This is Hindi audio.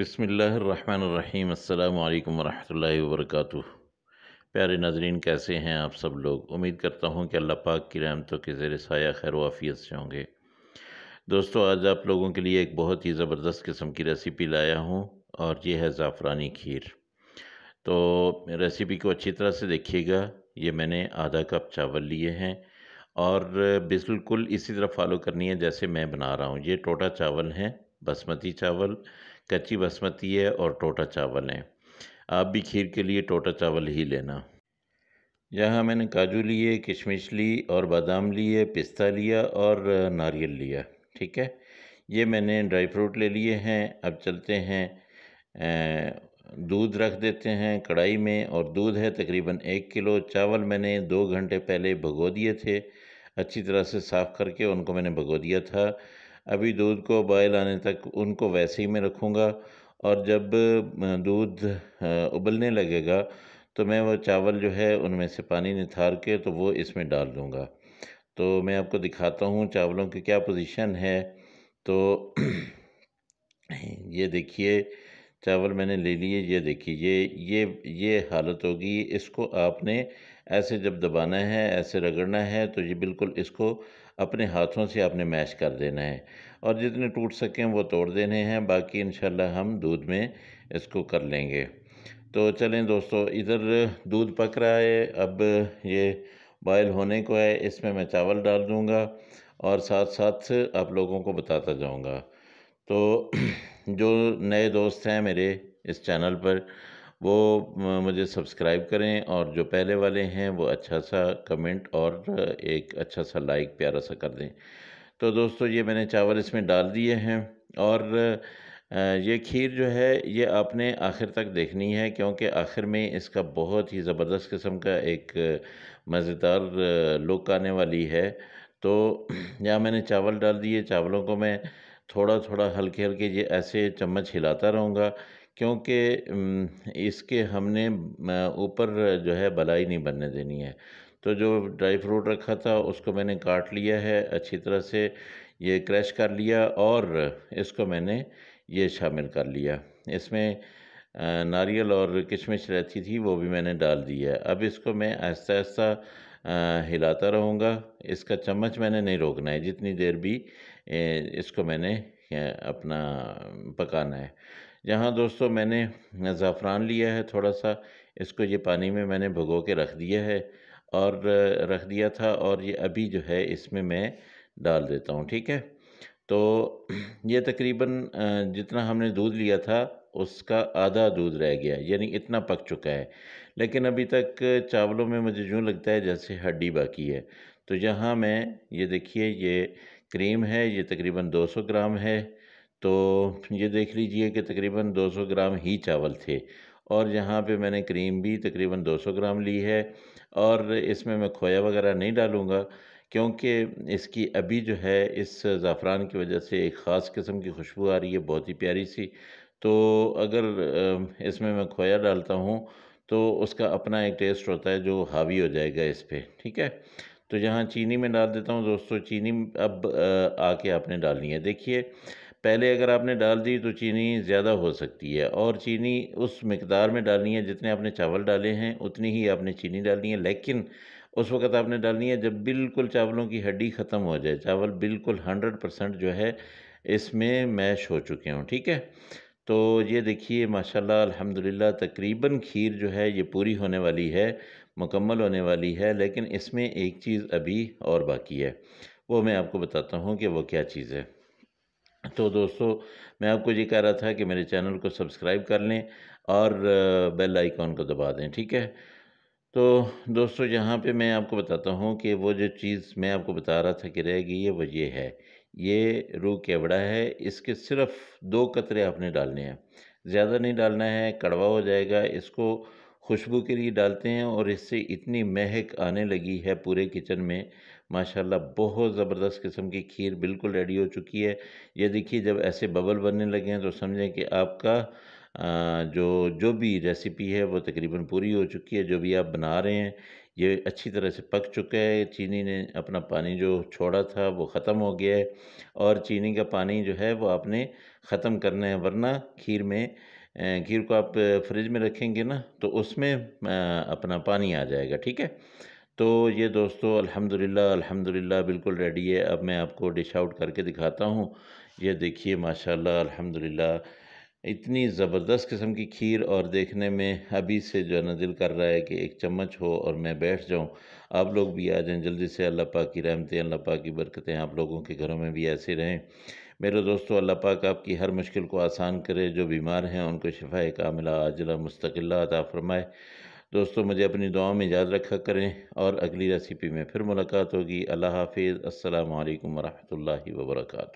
बसमीम् अल्लाम वरहमल वर्क प्यारे नाजरीन कैसे हैं आप सब लोग उम्मीद करता हूँ कि अल्लाह पाक की रहमतों के ज़ेर साया खैर वाफ़ियत से होंगे दोस्तों आज आप लोगों के लिए एक बहुत ही ज़बरदस्त किस्म की रेसिपी लाया हूँ और ये है ज़ाफ़रानी खीर तो रेसिपी को अच्छी तरह से देखिएगा ये मैंने आधा कप चावल लिए हैं और बिल्कुल इसी तरह फॉलो करनी है जैसे मैं बना रहा हूँ ये टोटा चावल हैं बासमती चावल कच्ची बासमती है और टोटा चावल है आप भी खीर के लिए टोटा चावल ही लेना यहाँ मैंने काजू लिए किशमिश ली और बादाम लिए पिस्ता लिया और नारियल लिया ठीक है ये मैंने ड्राई फ्रूट ले लिए हैं अब चलते हैं दूध रख देते हैं कढ़ाई में और दूध है तकरीबन एक किलो चावल मैंने दो घंटे पहले भगो दिए थे अच्छी तरह से साफ़ करके उनको मैंने भगो दिया था अभी दूध को बॉयल आने तक उनको वैसे ही मैं रखूँगा और जब दूध उबलने लगेगा तो मैं वो चावल जो है उनमें से पानी निथार के तो वो इसमें डाल दूँगा तो मैं आपको दिखाता हूँ चावलों की क्या पोजीशन है तो ये देखिए चावल मैंने ले लिए ये देखिए ये ये ये हालत होगी इसको आपने ऐसे जब दबाना है ऐसे रगड़ना है तो ये बिल्कुल इसको अपने हाथों से आपने मैश कर देना है और जितने टूट सकें वो तोड़ देने हैं बाकी इन हम दूध में इसको कर लेंगे तो चलें दोस्तों इधर दूध पक रहा है अब ये बॉयल होने को है इसमें मैं चावल डाल दूँगा और साथ साथ आप लोगों को बताता जाऊँगा तो जो नए दोस्त हैं मेरे इस चैनल पर वो मुझे सब्सक्राइब करें और जो पहले वाले हैं वो अच्छा सा कमेंट और एक अच्छा सा लाइक प्यारा सा कर दें तो दोस्तों ये मैंने चावल इसमें डाल दिए हैं और ये खीर जो है ये आपने आखिर तक देखनी है क्योंकि आखिर में इसका बहुत ही ज़बरदस्त किस्म का एक मज़ेदार लुक आने वाली है तो यहाँ मैंने चावल डाल दिए चावलों को मैं थोड़ा थोड़ा हल्के हल्के ये ऐसे चम्मच हिलाता रहूँगा क्योंकि इसके हमने ऊपर जो है बलाई नहीं बनने देनी है तो जो ड्राई फ्रूट रखा था उसको मैंने काट लिया है अच्छी तरह से ये क्रैश कर लिया और इसको मैंने ये शामिल कर लिया इसमें नारियल और किशमिश रहती थी वो भी मैंने डाल दी है अब इसको मैं आहिस्ता आहिस्ता हिलाता रहूँगा इसका चम्मच मैंने नहीं रोकना है जितनी देर भी इसको मैंने अपना पकाना है जहाँ दोस्तों मैंने ज़ाफ़रान लिया है थोड़ा सा इसको ये पानी में मैंने भगो के रख दिया है और रख दिया था और ये अभी जो है इसमें मैं डाल देता हूँ ठीक है तो ये तकरीबन जितना हमने दूध लिया था उसका आधा दूध रह गया यानी इतना पक चुका है लेकिन अभी तक चावलों में मुझे जूँ लगता है जैसे हड्डी बाकी है तो यहाँ मैं ये देखिए ये क्रीम है ये तकरीबन 200 ग्राम है तो ये देख लीजिए कि तकरीबन 200 ग्राम ही चावल थे और यहाँ पे मैंने क्रीम भी तकरीबन 200 ग्राम ली है और इसमें मैं खोया वगैरह नहीं डालूँगा क्योंकि इसकी अभी जो है इस ज़ाफ़रान की वजह से एक ख़ास किस्म की खुशबू आ रही है बहुत ही प्यारी सी तो अगर इसमें मैं खोया डालता हूँ तो उसका अपना एक टेस्ट होता है जो हावी हो जाएगा इस पर ठीक है तो यहाँ चीनी में डाल देता हूँ दोस्तों चीनी अब आके आपने डालनी है देखिए पहले अगर आपने डाल दी तो चीनी ज़्यादा हो सकती है और चीनी उस मकदार में डालनी है जितने आपने चावल डाले हैं उतनी ही आपने चीनी डालनी है लेकिन उस वक़्त आपने डालनी है जब बिल्कुल चावलों की हड्डी ख़त्म हो जाए चावल बिल्कुल हंड्रेड परसेंट जो है इसमें मैश हो चुके हों ठीक है तो ये देखिए माशाल्लाह अल्हम्दुलिल्लाह तकरीबन खीर जो है ये पूरी होने वाली है मुकम्मल होने वाली है लेकिन इसमें एक चीज़ अभी और बाकी है वो मैं आपको बताता हूँ कि वो क्या चीज़ है तो दोस्तों मैं आपको ये कह रहा था कि मेरे चैनल को सब्सक्राइब कर लें और बेल आइकॉन को दबा दें ठीक है तो दोस्तों यहाँ पे मैं आपको बताता हूँ कि वो जो चीज़ मैं आपको बता रहा था कि रह गई है वो ये है ये रू केवड़ा है इसके सिर्फ दो कतरे आपने डालने हैं ज़्यादा नहीं डालना है कड़वा हो जाएगा इसको खुशबू के लिए डालते हैं और इससे इतनी महक आने लगी है पूरे किचन में माशाल्लाह बहुत ज़बरदस्त किस्म की खीर बिल्कुल रेडी हो चुकी है ये देखिए जब ऐसे बबल बनने लगे हैं तो समझें कि आपका जो जो भी रेसिपी है वो तकरीबन पूरी हो चुकी है जो भी आप बना रहे हैं ये अच्छी तरह से पक चुका है चीनी ने अपना पानी जो छोड़ा था वो ख़त्म हो गया है और चीनी का पानी जो है वो आपने ख़त्म करना है वरना खीर में खीर को आप फ्रिज में रखेंगे ना तो उसमें अपना पानी आ जाएगा ठीक है तो ये दोस्तों अल्हम्दुलिल्लाह अल्हम्दुलिल्लाह बिल्कुल रेडी है अब मैं आपको डिश आउट करके दिखाता हूँ ये देखिए माशाल्लाह अल्हम्दुलिल्लाह इतनी ज़बरदस्त किस्म की खीर और देखने में अभी से जो है ना दिल कर रहा है कि एक चम्मच हो और मैं बैठ जाऊँ आप लोग भी आ जाएँ जल्दी से अल्लाह पाक की रहमतें अल्लाह पाक की बरकतें आप लोगों के घरों में भी ऐसे रहें मेरे दोस्तों अल्लाह पाक आपकी हर मुश्किल को आसान करे जो बीमार हैं उनको शिफा कामिला आजला मुस्तकिल्ला अता फरमाए दोस्तों मुझे अपनी दुआओं में याद रखा करें और अगली रेसिपी में फिर मुलाकात होगी अल्लाह हाफिज़ अल्लाम वरहमल वर्का